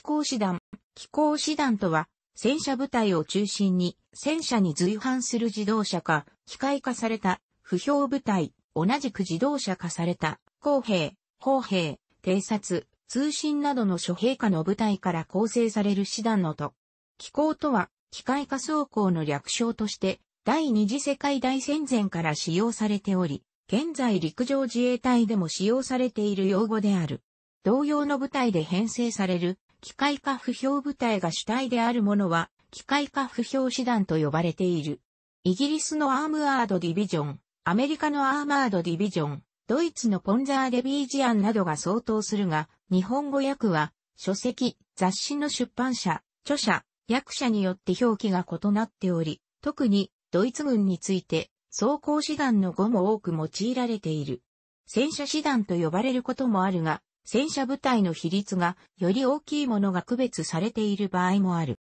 機甲師団。機甲師団とは、戦車部隊を中心に、戦車に随伴する自動車化、機械化された、不評部隊、同じく自動車化された、工兵、砲兵、偵察、通信などの諸兵下の部隊から構成される師団のと。機構とは、機械化装甲の略称として、第二次世界大戦前から使用されており、現在陸上自衛隊でも使用されている用語である。同様の部隊で編成される機械化不評部隊が主体であるものは、機械化不評師団と呼ばれている。イギリスのアームアードディビジョン、アメリカのアーマードディビジョン、ドイツのポンザーデビージアンなどが相当するが、日本語訳は、書籍、雑誌の出版社、著者、役者によって表記が異なっており、特にドイツ軍について、装甲師団の語も多く用いられている。戦車師団と呼ばれることもあるが、戦車部隊の比率がより大きいものが区別されている場合もある。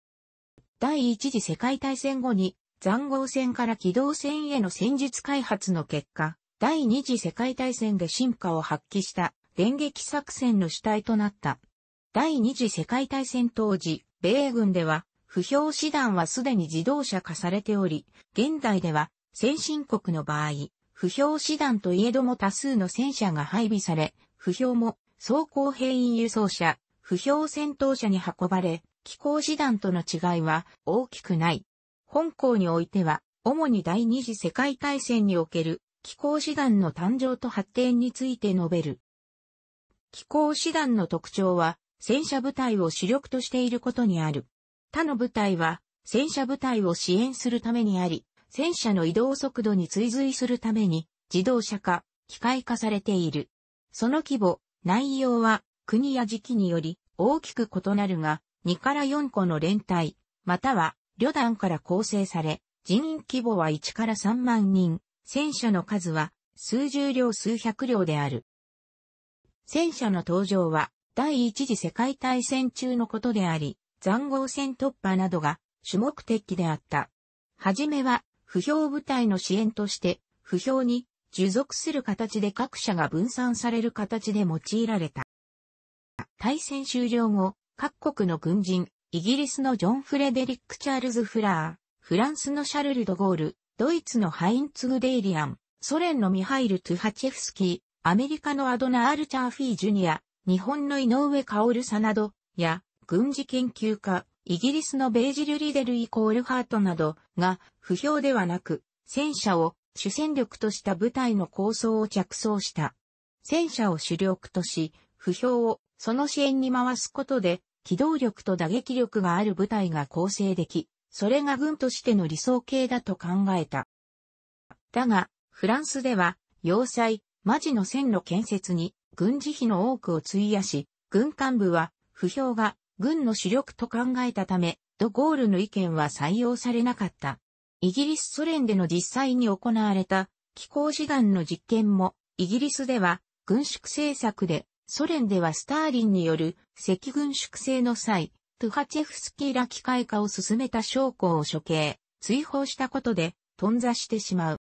第一次世界大戦後に残壕戦から機動戦への戦術開発の結果、第二次世界大戦で進化を発揮した電撃作戦の主体となった。第二次世界大戦当時、米軍では不評師団はすでに自動車化されており、現代では先進国の場合、不評師団といえども多数の戦車が配備され、不評も装甲兵員輸送車、不評戦闘車に運ばれ、機構師団との違いは大きくない。本校においては、主に第二次世界大戦における機構師団の誕生と発展について述べる。機構師団の特徴は、戦車部隊を主力としていることにある。他の部隊は、戦車部隊を支援するためにあり、戦車の移動速度に追随するために、自動車化、機械化されている。その規模、内容は国や時期により大きく異なるが、2から4個の連隊、または旅団から構成され、人員規模は1から3万人、戦車の数は数十両数百両である。戦車の登場は第一次世界大戦中のことであり、残壕戦突破などが主目的であった。はじめは、不評部隊の支援として、不評に受属する形で各社が分散される形で用いられた。大戦終了後、各国の軍人、イギリスのジョン・フレデリック・チャールズ・フラー、フランスのシャルル・ド・ゴール、ドイツのハインツ・グデイリアン、ソ連のミハイル・トゥハチェフスキー、アメリカのアドナ・アルチャー・フィー・ジュニア、日本の井上ル・さなど、や、軍事研究家、イギリスのベージル・リデル・イコール・ハートなどが、不評ではなく、戦車を主戦力とした部隊の構想を着想した。戦車を主力とし、不評をその支援に回すことで、機動力と打撃力がある部隊が構成でき、それが軍としての理想形だと考えた。だが、フランスでは、要塞、マジの線路建設に軍事費の多くを費やし、軍幹部は、不評が軍の主力と考えたため、ドゴールの意見は採用されなかった。イギリスソ連での実際に行われた気候志願の実験も、イギリスでは軍縮政策で、ソ連ではスターリンによる赤軍縮制の際、トゥハチェフスキーら機械化を進めた将校を処刑、追放したことで、頓挫してしまう。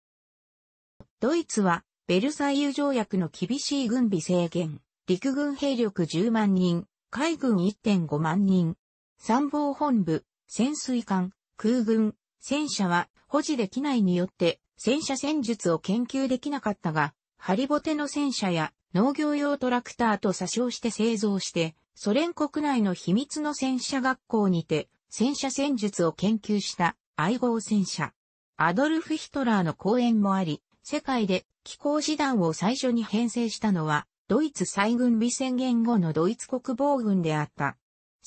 ドイツは、ベルサイユ条約の厳しい軍備制限、陸軍兵力10万人、海軍1.5万人、参謀本部、潜水艦、空軍、戦車は保持できないによって戦車戦術を研究できなかったが、ハリボテの戦車や農業用トラクターと詐称して製造して、ソ連国内の秘密の戦車学校にて戦車戦術を研究した愛号戦車。アドルフ・ヒトラーの講演もあり、世界で気候師団を最初に編成したのは、ドイツ再軍備宣言後のドイツ国防軍であった。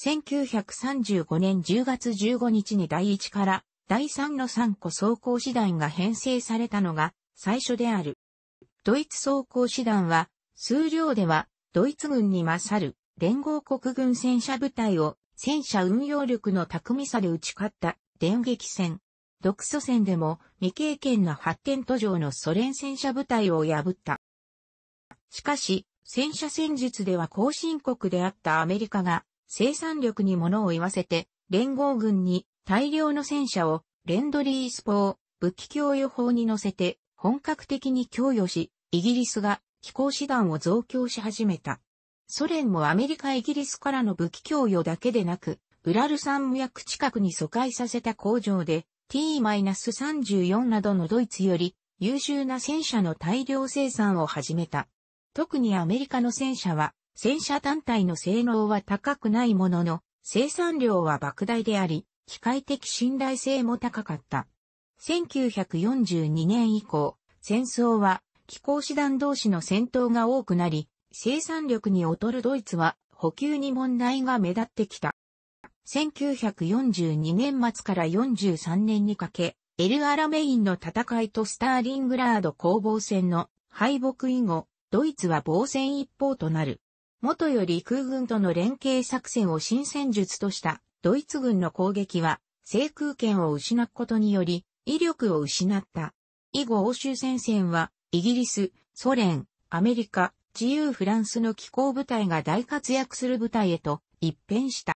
1935年10月15日に第1から第3の3個装甲師団が編成されたのが最初である。ドイツ装甲師団は、数量ではドイツ軍に勝る連合国軍戦車部隊を戦車運用力の巧みさで打ち勝った電撃戦。独ソ戦でも未経験な発展途上のソ連戦車部隊を破った。しかし、戦車戦術では後進国であったアメリカが生産力に物を言わせて連合軍に大量の戦車をレンドリースポー武器供与法に乗せて本格的に供与し、イギリスが飛行手段を増強し始めた。ソ連もアメリカイギリスからの武器供与だけでなく、ウラル山脈近くに疎開させた工場で T-34 などのドイツより優秀な戦車の大量生産を始めた。特にアメリカの戦車は戦車単体の性能は高くないものの生産量は莫大であり、機械的信頼性も高かった。1942年以降、戦争は気候師団同士の戦闘が多くなり、生産力に劣るドイツは補給に問題が目立ってきた。1942年末から43年にかけ、エル・アラメインの戦いとスターリングラード攻防戦の敗北以後、ドイツは防戦一方となる。元より空軍との連携作戦を新戦術としたドイツ軍の攻撃は制空権を失うことにより威力を失った。以後欧州戦線はイギリス、ソ連、アメリカ、自由フランスの機構部隊が大活躍する部隊へと一変した。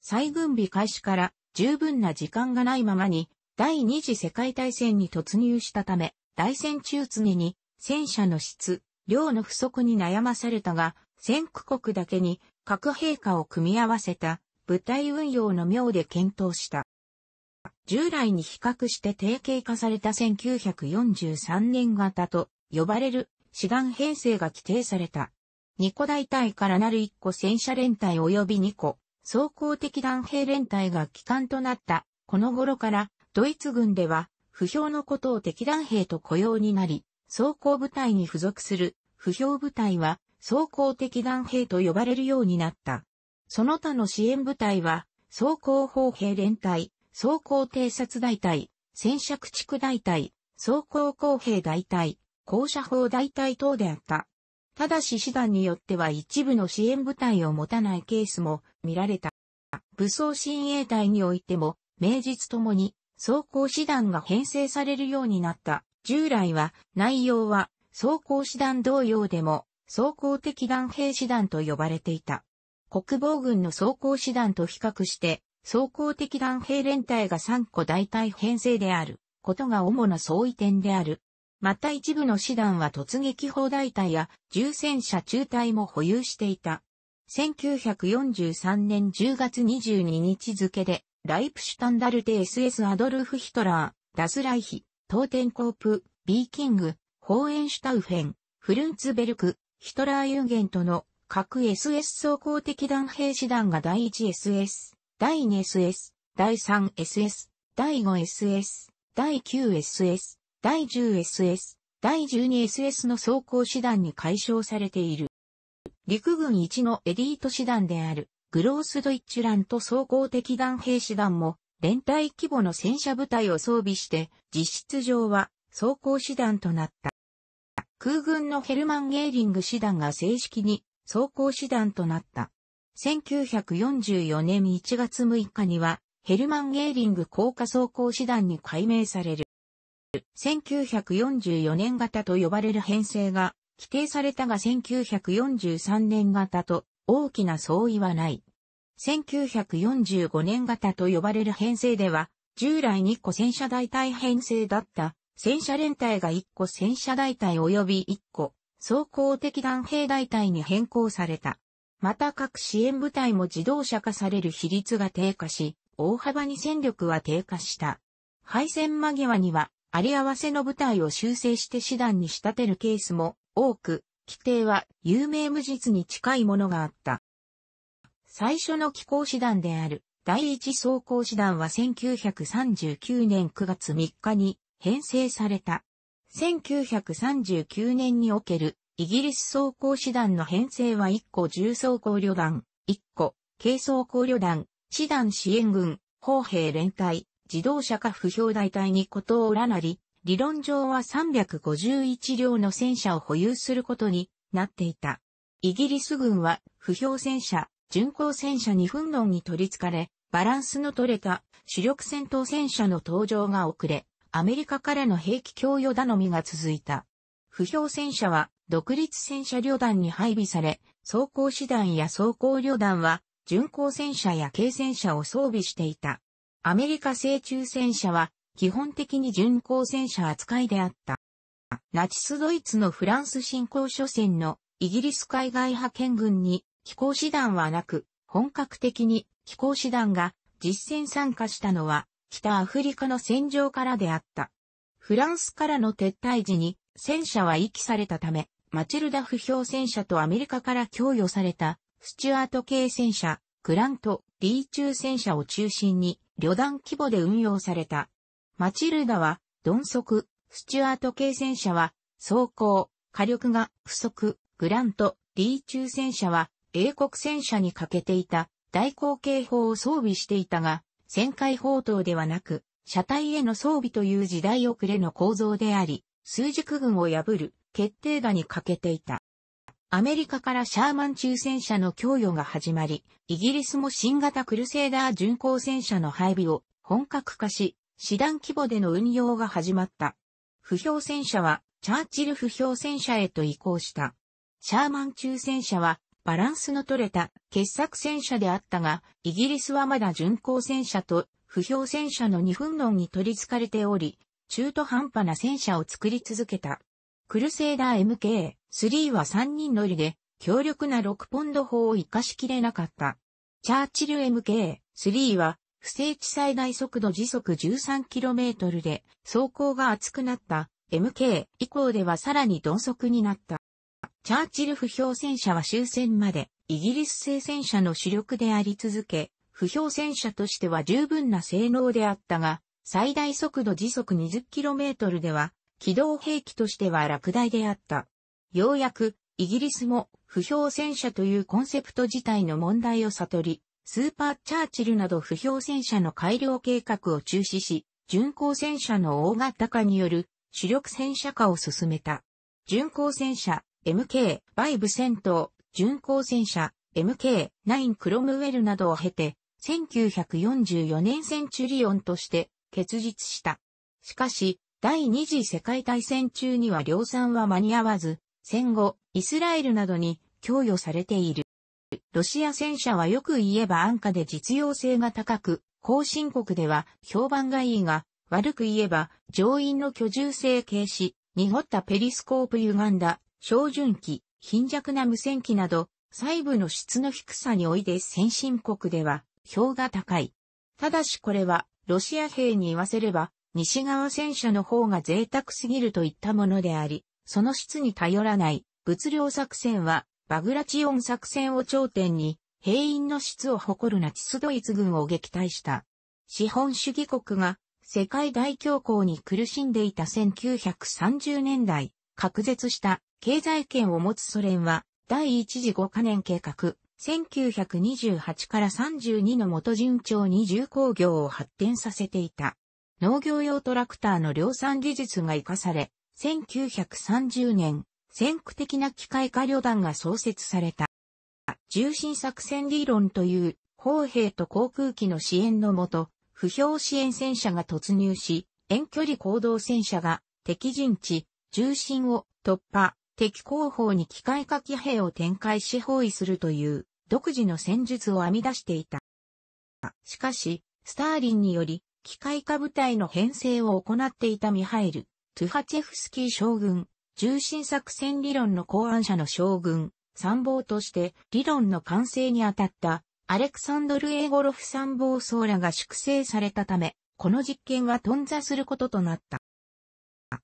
再軍備開始から十分な時間がないままに第二次世界大戦に突入したため、大戦中常に戦車の質、量の不足に悩まされたが、戦区国だけに核兵化を組み合わせた部隊運用の妙で検討した。従来に比較して定型化された1943年型と呼ばれる志願編成が規定された。二個大隊からなる1個戦車連隊及び2個装甲的弾兵連隊が機関となった。この頃からドイツ軍では不評のことを敵弾兵と雇用になり、装甲部隊に付属する不評部隊は装甲的弾兵と呼ばれるようになった。その他の支援部隊は、装甲砲兵連隊、装甲偵察大隊、戦車駆逐大隊、装甲工兵大隊、高射砲大隊等であった。ただし師団によっては一部の支援部隊を持たないケースも見られた。武装親衛隊においても、名実ともに、装甲師団が編成されるようになった。従来は、内容は、装甲師団同様でも、装甲的団兵師団と呼ばれていた。国防軍の装甲師団と比較して、装甲的弾兵連隊が3個大隊編成であることが主な相違点である。また一部の師団は突撃砲大隊や重戦車中隊も保有していた。1943年10月22日付で、ライプシュタンダルテ SS アドルフ・ヒトラー、ダスライヒ、トーテンコープ、ビーキング、ホーエンシュタウフェン、フルンツベルク、ヒトラーユンゲントの各 SS 総合的弾兵師団が第 1SS、第 2SS、第 3SS、第 5SS、第 9SS、第 10SS、第 12SS の総甲師団に解消されている。陸軍一のエリート師団である、グロースドイッチランと総合的弾兵師団も、連帯規模の戦車部隊を装備して、実質上は総甲師団となった。空軍のヘルマン・ゲーリング師団が正式に装甲手段となった。1944年1月6日には、ヘルマン・ゲーリング高架走行手段に改名される。1944年型と呼ばれる編成が規定されたが1943年型と大きな相違はない。1945年型と呼ばれる編成では、従来2個戦車大隊編成だった戦車連隊が1個戦車大隊及び1個装甲的弾兵大隊に変更された。また各支援部隊も自動車化される比率が低下し、大幅に戦力は低下した。敗戦間際には、あり合わせの部隊を修正して師団に仕立てるケースも多く、規定は有名無実に近いものがあった。最初の機構師団である第一装甲師団は1939年9月3日に編成された。1939年におけるイギリス装甲師団の編成は1個重装甲旅団、1個軽装甲旅団、師団支援軍、砲兵連隊、自動車か不評大隊にことを占り、理論上は351両の戦車を保有することになっていた。イギリス軍は不評戦車、巡航戦車に分論に取りつかれ、バランスの取れた主力戦闘戦車の登場が遅れ、アメリカからの兵器供与頼みが続いた。不評戦車は独立戦車旅団に配備され、装甲師団や装甲旅団は巡航戦車や軽戦車を装備していた。アメリカ製中戦車は基本的に巡航戦車扱いであった。ナチスドイツのフランス侵攻初戦のイギリス海外派遣軍に飛行師団はなく、本格的に飛行師団が実戦参加したのは北アフリカの戦場からであった。フランスからの撤退時に戦車は遺棄されたため、マチルダ不評戦車とアメリカから供与されたスチュアート系戦車、グラント、リー中戦車を中心に旅団規模で運用された。マチルダは、鈍足、スチュアート系戦車は、走行、火力が不足、グラント、リー中戦車は、英国戦車に欠けていた、大口径砲を装備していたが、旋回砲塔ではなく、車体への装備という時代遅れの構造であり、数軸群を破る決定打に欠けていた。アメリカからシャーマン中戦車の供与が始まり、イギリスも新型クルセーダー巡航戦車の配備を本格化し、師団規模での運用が始まった。不評戦車はチャーチル不評戦車へと移行した。シャーマン中戦車はバランスの取れた傑作戦車であったが、イギリスはまだ巡航戦車と不評戦車の二分論に取り憑かれており、中途半端な戦車を作り続けた。クルセイダー MK3 は3人乗りで、強力な6ポンド砲を活かしきれなかった。チャーチル MK3 は、不正地最大速度時速 13km で、走行が厚くなった MK 以降ではさらに鈍速になった。チャーチル不評戦車は終戦までイギリス製戦車の主力であり続け、不評戦車としては十分な性能であったが、最大速度時速 20km では、機動兵器としては落第であった。ようやく、イギリスも、不評戦車というコンセプト自体の問題を悟り、スーパーチャーチルなど不評戦車の改良計画を中止し、巡航戦車の大型化による主力戦車化を進めた。巡航戦車、MK、バイブ戦闘、巡航戦車、MK、9クロムウェルなどを経て、1944年センチュリオンとして結実した。しかし、第二次世界大戦中には量産は間に合わず、戦後、イスラエルなどに供与されている。ロシア戦車はよく言えば安価で実用性が高く、後進国では評判がいいが、悪く言えば上院の居住性軽視、濁ったペリスコープ歪んだ小純機、貧弱な無線機など、細部の質の低さにおいて先進国では、票が高い。ただしこれは、ロシア兵に言わせれば、西側戦車の方が贅沢すぎるといったものであり、その質に頼らない、物量作戦は、バグラチオン作戦を頂点に、兵員の質を誇るナチスドイツ軍を撃退した。資本主義国が世界大恐慌に苦しんでいた1930年代、隔絶した経済圏を持つソ連は、第一次5カ年計画、1928から32の元順調に重工業を発展させていた。農業用トラクターの量産技術が活かされ、1930年、先駆的な機械化旅団が創設された。重心作戦理論という、砲兵と航空機の支援のもと、不評支援戦車が突入し、遠距離行動戦車が敵陣地、重心を突破、敵後方に機械化騎兵を展開し包囲するという独自の戦術を編み出していた。しかし、スターリンにより機械化部隊の編成を行っていたミハイル、トゥハチェフスキー将軍、重心作戦理論の考案者の将軍、参謀として理論の完成に当たったアレクサンドル・エーゴロフ参謀総らが粛清されたため、この実験は頓挫することとなった。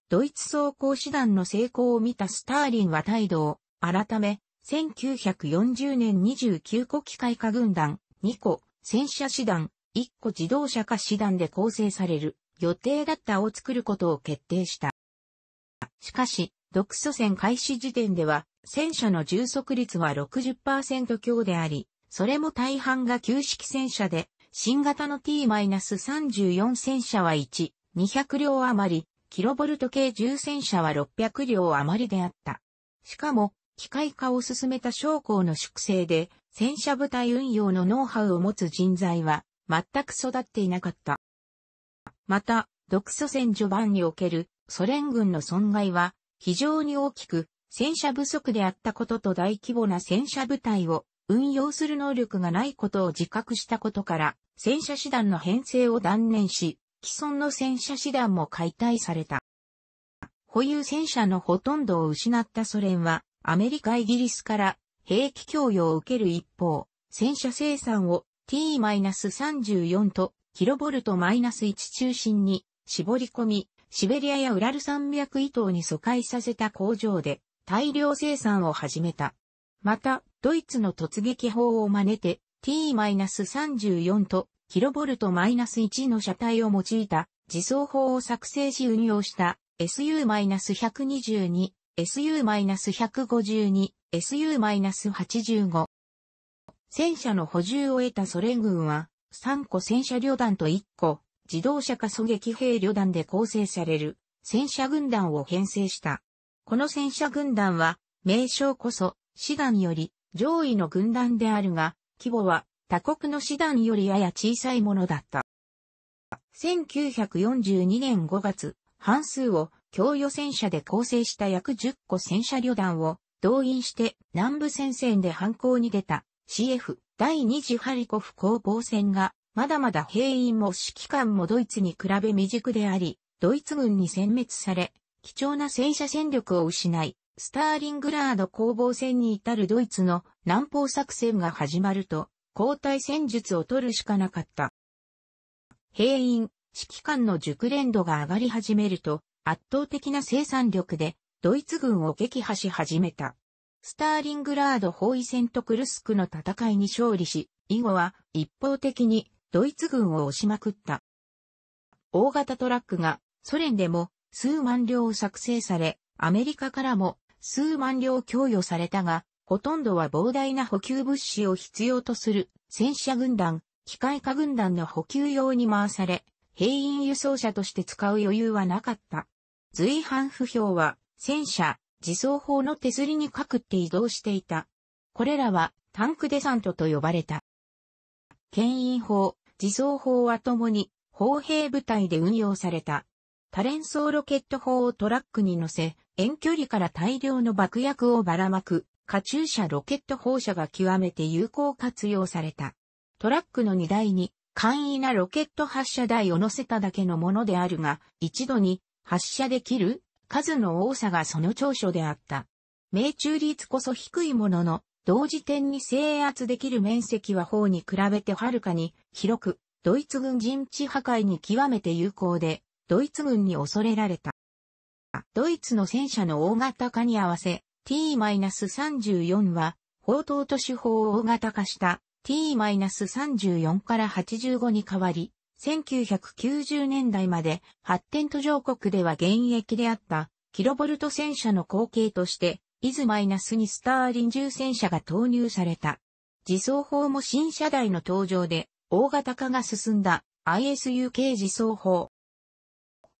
ドイツ装甲師団の成功を見たスターリンは態度を改め、1940年29個機械化軍団、2個戦車師団、1個自動車化師団で構成される予定だったを作ることを決定した。しかし、独ソ戦開始時点では、戦車の充足率は60%強であり、それも大半が旧式戦車で、新型の T-34 戦車は1、200両余り、キロボルト系重戦車は600両余りであった。しかも、機械化を進めた将校の粛清で、戦車部隊運用のノウハウを持つ人材は、全く育っていなかった。また、独ソ戦序盤におけるソ連軍の損害は非常に大きく戦車不足であったことと大規模な戦車部隊を運用する能力がないことを自覚したことから戦車師団の編成を断念し既存の戦車師団も解体された。保有戦車のほとんどを失ったソ連は、アメリカ・イギリスから兵器供与を受ける一方、戦車生産を T-34 とキロボルト -1 中心に絞り込み、シベリアやウラル山脈以東に疎開させた工場で大量生産を始めた。また、ドイツの突撃砲を真似て T-34 とキロボルト1の車体を用いた自走法を作成し運用した SU-122、SU-152、SU-85。戦車の補充を得たソ連軍は、3個戦車旅団と1個、自動車化狙撃兵旅団で構成される戦車軍団を編成した。この戦車軍団は、名称こそ、志願より上位の軍団であるが、規模は他国の師団よりやや小さいものだった。1942年5月、半数を供与戦車で構成した約10個戦車旅団を動員して南部戦線で反抗に出た CF 第2次ハリコフ攻防戦がまだまだ兵員も指揮官もドイツに比べ未熟であり、ドイツ軍に殲滅され、貴重な戦車戦力を失い、スターリングラード攻防戦に至るドイツの南方作戦が始まると、交代戦術を取るしかなかった。兵員、指揮官の熟練度が上がり始めると、圧倒的な生産力で、ドイツ軍を撃破し始めた。スターリングラード包囲戦とクルスクの戦いに勝利し、以後は一方的にドイツ軍を押しまくった。大型トラックがソ連でも数万両を作成され、アメリカからも数万両供与されたが、ほとんどは膨大な補給物資を必要とする戦車軍団、機械化軍団の補給用に回され、兵員輸送車として使う余裕はなかった。随伴不評は、戦車、自走砲の手すりにかくって移動していた。これらは、タンクデサントと呼ばれた。牽引砲、自走砲はともに、砲兵部隊で運用された。多連装ロケット砲をトラックに乗せ、遠距離から大量の爆薬をばらまく、カチューシャロケット放射が極めて有効活用された。トラックの荷台に簡易なロケット発射台を乗せただけのものであるが、一度に発射できる数の多さがその長所であった。命中率こそ低いものの、同時点に制圧できる面積は方に比べてはるかに広く、ドイツ軍陣地破壊に極めて有効で、ドイツ軍に恐れられた。ドイツの戦車の大型化に合わせ、t-34 は、砲塔と手法を大型化した t-34 から85に変わり、1990年代まで発展途上国では現役であったキロボルト戦車の後継として、イズマイナスにスターリン重戦車が投入された。自走砲も新車台の登場で大型化が進んだ ISUK 自走砲。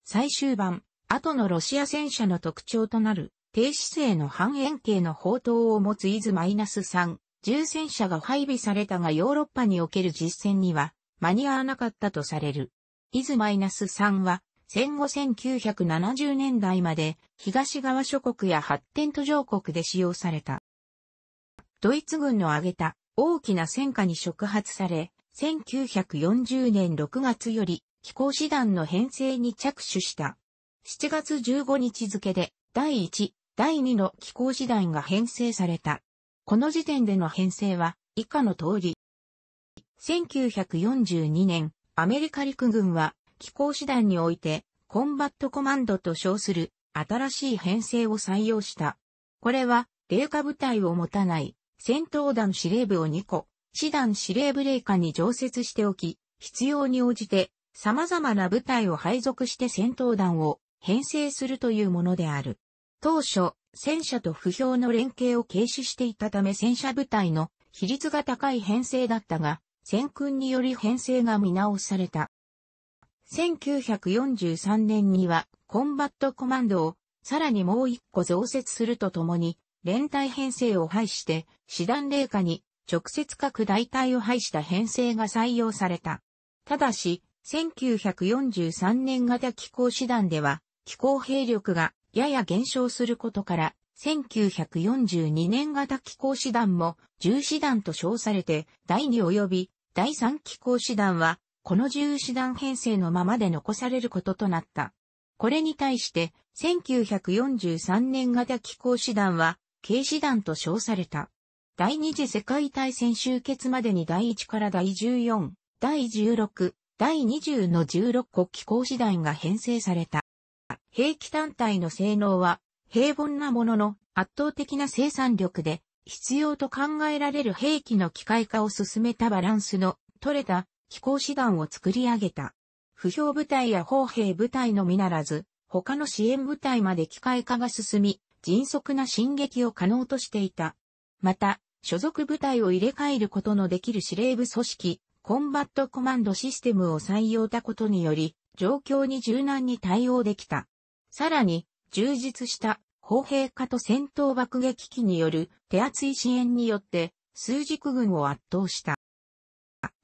最終版、後のロシア戦車の特徴となる低姿勢の半円形の砲塔を持つイズ -3、重戦車が配備されたがヨーロッパにおける実戦には間に合わなかったとされる。イズ -3 は戦後1970年代まで東側諸国や発展途上国で使用された。ドイツ軍の挙げた大きな戦果に触発され、1940年6月より飛行士団の編成に着手した。7月15日付で第1第2の気候次団が編成された。この時点での編成は以下の通り。1942年、アメリカ陸軍は気候師団においてコンバットコマンドと称する新しい編成を採用した。これは、霊下部隊を持たない戦闘団司令部を2個、師団司令部霊下に常設しておき、必要に応じて様々な部隊を配属して戦闘団を編成するというものである。当初、戦車と不評の連携を軽視していたため戦車部隊の比率が高い編成だったが、戦訓により編成が見直された。1943年にはコンバットコマンドをさらにもう一個増設するとともに、連隊編成を廃して、師団霊下に直接各大隊を廃した編成が採用された。ただし、1943年型機構師団では、機構兵力がやや減少することから、1942年型気候師団も重師団と称されて、第2及び第3気候師団は、この重師団編成のままで残されることとなった。これに対して、1943年型気候師団は、軽師団と称された。第二次世界大戦終結までに第1から第14、第16、第20の16個気候師団が編成された。兵器単体の性能は平凡なものの圧倒的な生産力で必要と考えられる兵器の機械化を進めたバランスの取れた機構手団を作り上げた。不評部隊や砲兵部隊のみならず、他の支援部隊まで機械化が進み、迅速な進撃を可能としていた。また、所属部隊を入れ替えることのできる司令部組織、コンバットコマンドシステムを採用たことにより、状況に柔軟に対応できた。さらに、充実した砲兵化と戦闘爆撃機による手厚い支援によって、数軸軍を圧倒した。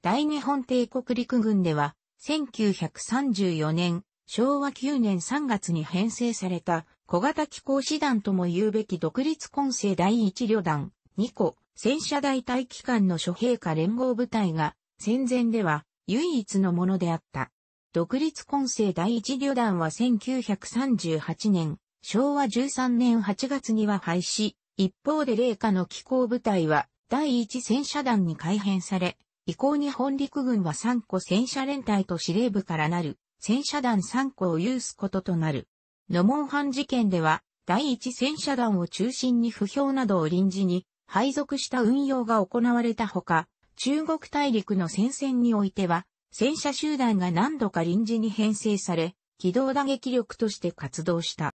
大日本帝国陸軍では、1934年、昭和9年3月に編成された小型機構師団とも言うべき独立混成第1旅団2個戦車大隊機関の諸兵科連合部隊が戦前では唯一のものであった。独立混成第一旅団は1938年、昭和13年8月には廃止、一方で霊下の機構部隊は第一戦車団に改編され、以降に本陸軍は3個戦車連隊と司令部からなる戦車団3個を有すこととなる。野門藩事件では、第一戦車団を中心に不評などを臨時に配属した運用が行われたほか、中国大陸の戦線においては、戦車集団が何度か臨時に編成され、機動打撃力として活動した。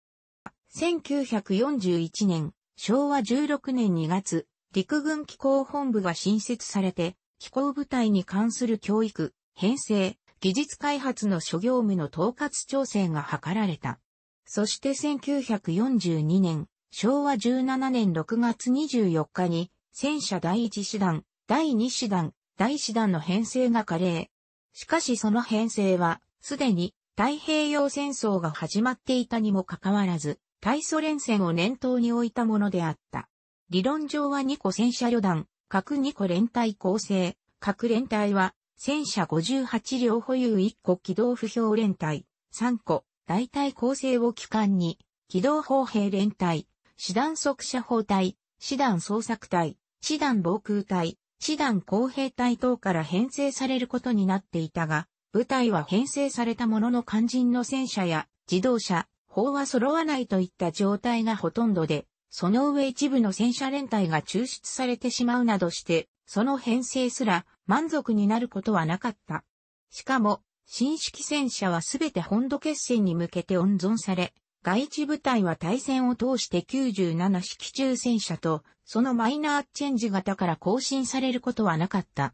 1941年、昭和16年2月、陸軍機構本部が新設されて、機構部隊に関する教育、編成、技術開発の諸業務の統括調整が図られた。そして1942年、昭和17年6月24日に、戦車第1師団、第2師団、第師団の編成が加齢、しかしその編成は、すでに太平洋戦争が始まっていたにもかかわらず、対ソ連戦を念頭に置いたものであった。理論上は2個戦車旅団、各2個連隊構成、各連隊は、戦車58両保有1個機動不評連隊、3個、大隊構成を機関に、機動砲兵連隊、師団速射砲隊、師団捜索隊、師団防空隊、師団公兵隊等から編成されることになっていたが、部隊は編成されたものの肝心の戦車や自動車、砲は揃わないといった状態がほとんどで、その上一部の戦車連隊が抽出されてしまうなどして、その編成すら満足になることはなかった。しかも、新式戦車はすべて本土決戦に向けて温存され、外地部隊は対戦を通して97式中戦車と、そのマイナーチェンジ型から更新されることはなかった。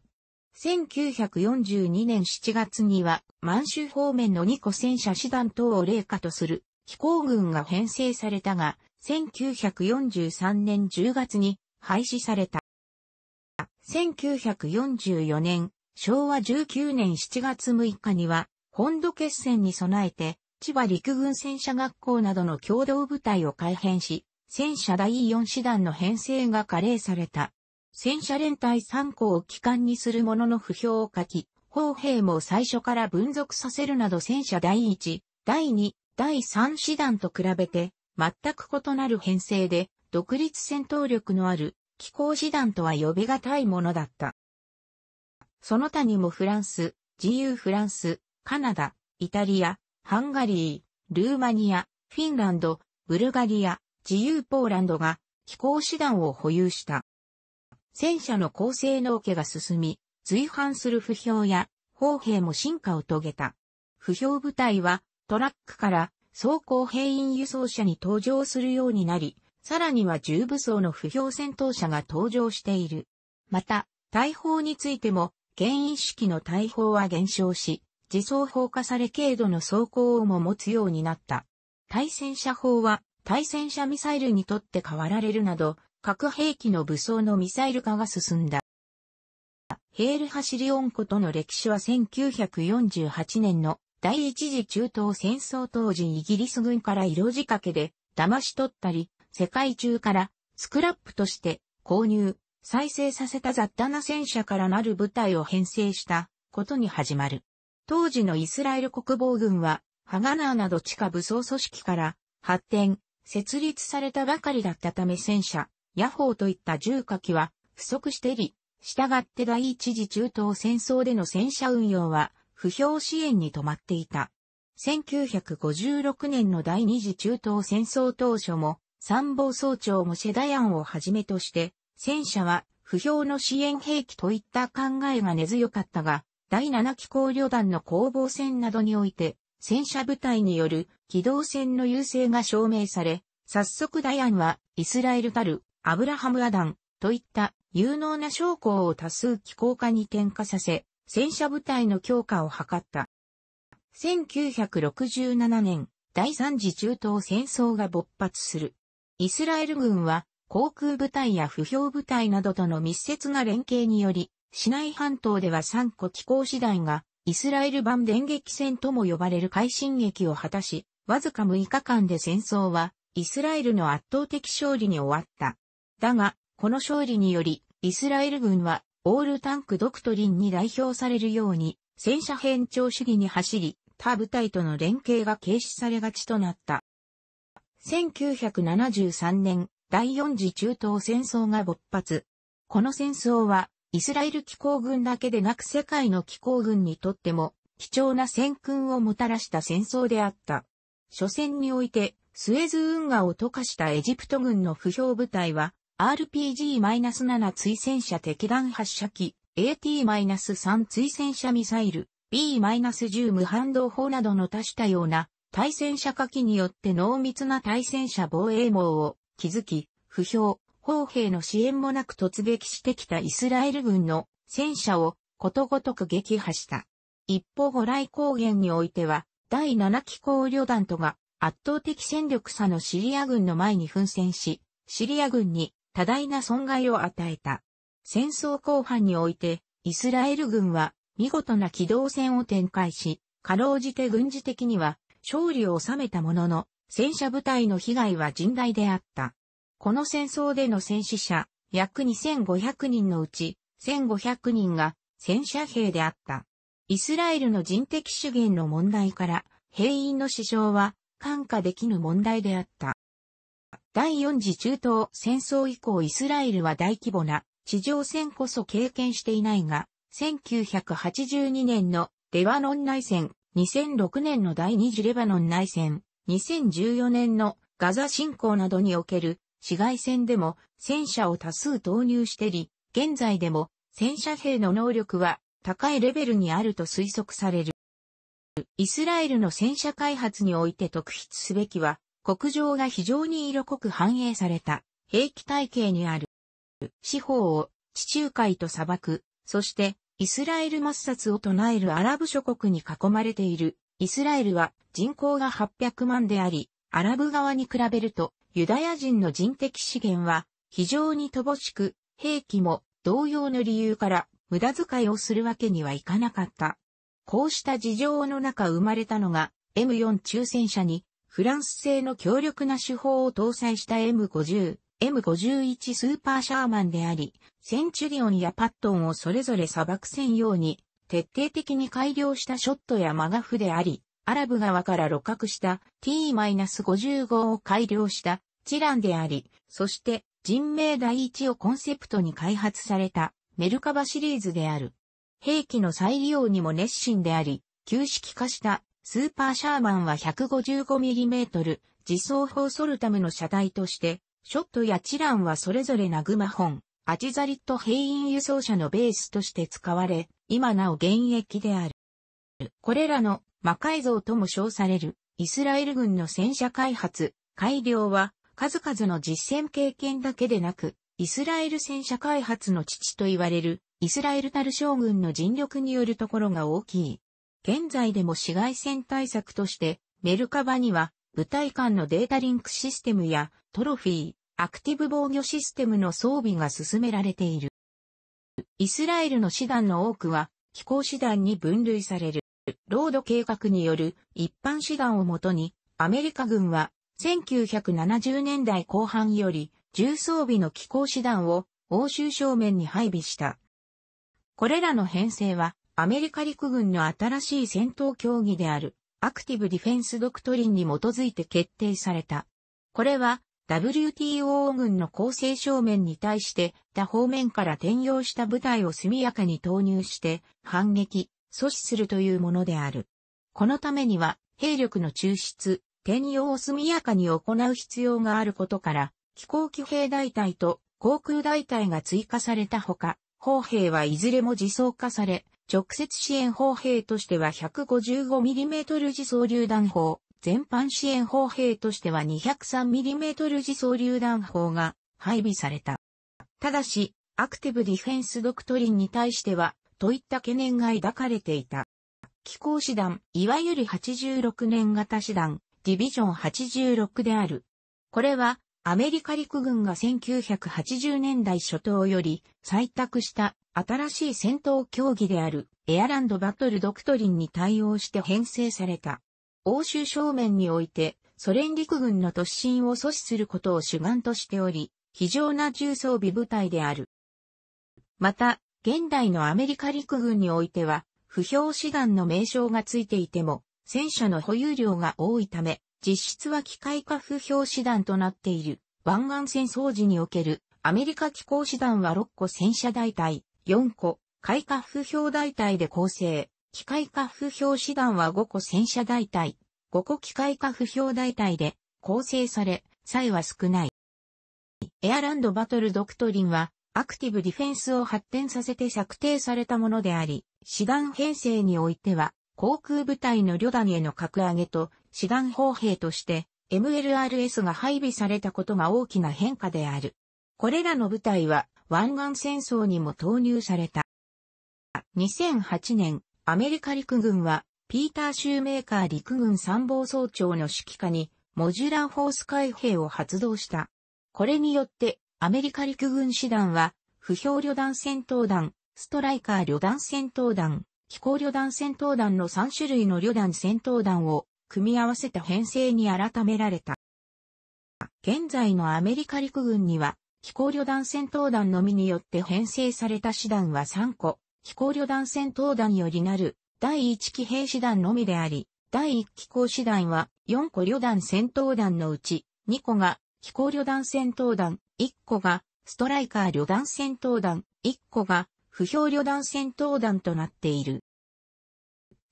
1942年7月には、満州方面の2個戦車師団等を例下とする飛行軍が編成されたが、1943年10月に廃止された。1944年、昭和19年7月6日には、本土決戦に備えて、千葉陸軍戦車学校などの共同部隊を改編し、戦車第4師団の編成が加齢された。戦車連隊3校を機関にするものの不評を書き、砲兵も最初から分属させるなど戦車第1、第2、第3師団と比べて、全く異なる編成で、独立戦闘力のある、機構師団とは呼びがたいものだった。その他にもフランス、自由フランス、カナダ、イタリア、ハンガリー、ルーマニア、フィンランド、ブルガリア、自由ポーランドが飛行手段を保有した。戦車の高性能化が進み、随伴する不評や砲兵も進化を遂げた。不評部隊はトラックから装甲兵員輸送車に登場するようになり、さらには重武装の不評戦闘車が登場している。また、大砲についても、原因式の大砲は減少し、自走砲化され軽度の装甲をも持つようになった。対戦車砲は対戦車ミサイルにとって変わられるなど、核兵器の武装のミサイル化が進んだ。ヘール・ハシリオンコとの歴史は1948年の第一次中東戦争当時イギリス軍から色仕掛けで騙し取ったり、世界中からスクラップとして購入、再生させた雑多な戦車からなる部隊を編成したことに始まる。当時のイスラエル国防軍は、ハガナーなど地下武装組織から発展、設立されたばかりだったため戦車、ヤホーといった重火器は不足してり、従って第一次中東戦争での戦車運用は不評支援に止まっていた。1956年の第二次中東戦争当初も参謀総長もシェダヤンをはじめとして戦車は不評の支援兵器といった考えが根強かったが、第7機甲旅団の攻防戦などにおいて、戦車部隊による機動戦の優勢が証明され、早速ダヤンはイスラエルたるアブラハムアダンといった有能な将校を多数機甲化に転化させ、戦車部隊の強化を図った。1967年、第三次中東戦争が勃発する。イスラエル軍は航空部隊や不評部隊などとの密接な連携により、市内半島では三個気候次第が、イスラエル版電撃戦とも呼ばれる快進撃を果たし、わずか6日間で戦争は、イスラエルの圧倒的勝利に終わった。だが、この勝利により、イスラエル軍は、オールタンクドクトリンに代表されるように、戦車編長主義に走り、他部隊との連携が軽視されがちとなった。1973年、第4次中東戦争が勃発。この戦争は、イスラエル気候軍だけでなく世界の気候軍にとっても貴重な戦訓をもたらした戦争であった。初戦においてスエズ運河を溶かしたエジプト軍の不評部隊は RPG-7 追戦車敵弾発射機 AT-3 追戦車ミサイル B-10 無反動砲などの多種多様な対戦車火器によって濃密な対戦車防衛網を築き、不評、砲兵の支援もなく突撃してきたイスラエル軍の戦車をことごとく撃破した。一方ラ来高原においては、第7機構旅団とが圧倒的戦力差のシリア軍の前に奮戦し、シリア軍に多大な損害を与えた。戦争後半において、イスラエル軍は見事な機動戦を展開し、かろうじて軍事的には勝利を収めたものの、戦車部隊の被害は甚大であった。この戦争での戦死者、約2500人のうち、1500人が戦車兵であった。イスラエルの人的資源の問題から、兵員の死傷は、看過できぬ問題であった。第四次中東戦争以降イスラエルは大規模な地上戦こそ経験していないが、1982年のレバノン内戦、2006年の第二次レバノン内戦、2014年のガザ侵攻などにおける市外戦でも戦車を多数投入してり、現在でも戦車兵の能力は高いレベルにあると推測される。イスラエルの戦車開発において特筆すべきは、国情が非常に色濃く反映された兵器体系にある。四方を地中海と砂漠、そしてイスラエル抹殺を唱えるアラブ諸国に囲まれている。イスラエルは人口が800万であり、アラブ側に比べるとユダヤ人の人的資源は非常に乏しく、兵器も同様の理由から無駄遣いをするわけにはいかなかった。こうした事情の中生まれたのが M4 抽選車にフランス製の強力な手法を搭載した M50、M51 スーパーシャーマンであり、センチュリオンやパットンをそれぞれ砂漠専用に徹底的に改良したショットやマガフであり、アラブ側から露獲した T-55 を改良したチランであり、そして人命第一をコンセプトに開発されたメルカバシリーズである。兵器の再利用にも熱心であり、旧式化したスーパーシャーマンは 155mm 自走砲ソルタムの車体として、ショットやチランはそれぞれナグマ本、アチザリット兵員輸送車のベースとして使われ、今なお現役である。これらの魔改造とも称される、イスラエル軍の戦車開発、改良は、数々の実戦経験だけでなく、イスラエル戦車開発の父と言われる、イスラエルたる将軍の尽力によるところが大きい。現在でも紫外線対策として、メルカバには、部隊間のデータリンクシステムや、トロフィー、アクティブ防御システムの装備が進められている。イスラエルの師団の多くは、飛行師団に分類される。ロード計画による一般志願をもとに、アメリカ軍は1970年代後半より重装備の機構手段を欧州正面に配備した。これらの編成はアメリカ陸軍の新しい戦闘競技であるアクティブディフェンスドクトリンに基づいて決定された。これは WTO 軍の構成正面に対して他方面から転用した部隊を速やかに投入して反撃、阻止するというものである。このためには、兵力の抽出、転用を速やかに行う必要があることから、飛行機兵大隊と航空大隊が追加されたほか、砲兵はいずれも自走化され、直接支援砲兵としては 155mm 自走榴弾砲、全般支援砲兵としては 203mm 自走榴弾砲が配備された。ただし、アクティブディフェンスドクトリンに対しては、といった懸念が抱かれていた。気候師団、いわゆる86年型師団、ディビジョン86である。これは、アメリカ陸軍が1980年代初頭より採択した新しい戦闘競技であるエアランドバトルドクトリンに対応して編成された。欧州正面においてソ連陸軍の突進を阻止することを主眼としており、非常な重装備部隊である。また、現代のアメリカ陸軍においては、不評師団の名称がついていても、戦車の保有量が多いため、実質は機械化不評師団となっている。湾岸戦争時におけるアメリカ機構師団は6個戦車大隊、4個、開花不評大隊で構成。機械化不評師団は5個戦車大隊、5個機械化不評大隊で構成され、際は少ない。エアランドバトルドクトリンはアクティブディフェンスを発展させて策定されたものであり、師団編成においては、航空部隊の旅団への格上げと、師団砲兵として、MLRS が配備されたことが大きな変化である。これらの部隊は、湾岸戦争にも投入された。2008年、アメリカ陸軍は、ピーター・シューメーカー陸軍参謀総長の指揮下に、モジュラーフォース海兵を発動した。これによって、アメリカ陸軍師団は、不評旅団戦闘団、ストライカー旅団戦闘団、飛行旅団戦闘団の3種類の旅団戦闘団を組み合わせた編成に改められた。現在のアメリカ陸軍には、飛行旅団戦闘団のみによって編成された師団は3個、飛行旅団戦闘団よりなる第1機兵師団のみであり、第1機構師団は4個旅団戦闘団のうち2個が飛行旅団戦闘団、1個がストライカー旅団戦闘団、1個が不評旅団戦闘団となっている。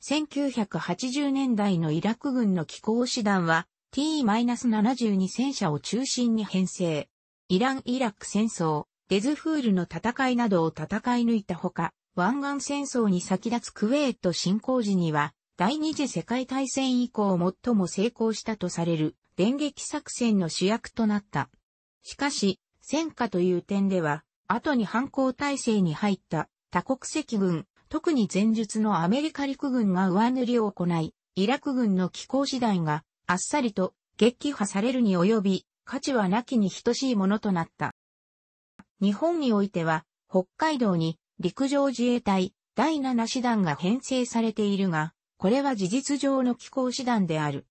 1980年代のイラク軍の機構師団は T-72 戦車を中心に編成。イラン・イラク戦争、デズフールの戦いなどを戦い抜いたほか、湾岸戦争に先立つクウェート侵攻時には、第二次世界大戦以降最も成功したとされる電撃作戦の主役となった。しかし、戦火という点では、後に反抗体制に入った多国籍軍、特に前述のアメリカ陸軍が上塗りを行い、イラク軍の気候次第があっさりと撃破されるに及び、価値はなきに等しいものとなった。日本においては、北海道に陸上自衛隊第7師団が編成されているが、これは事実上の機構師団である。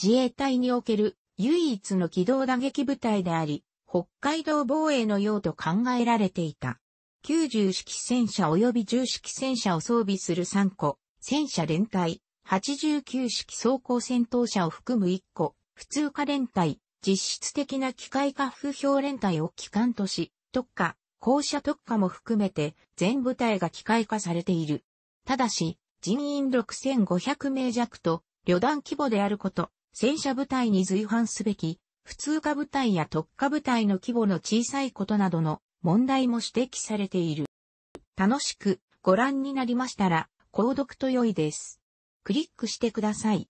自衛隊における唯一の機動打撃部隊であり、北海道防衛の用と考えられていた。90式戦車及び10式戦車を装備する3個、戦車連隊、89式装甲戦闘車を含む1個、普通科連隊、実質的な機械化風評連隊を機関とし、特化、校舎特化も含めて全部隊が機械化されている。ただし、人員6500名弱と旅団規模であること、戦車部隊に随伴すべき普通科部隊や特科部隊の規模の小さいことなどの問題も指摘されている。楽しくご覧になりましたら、購読と良いです。クリックしてください。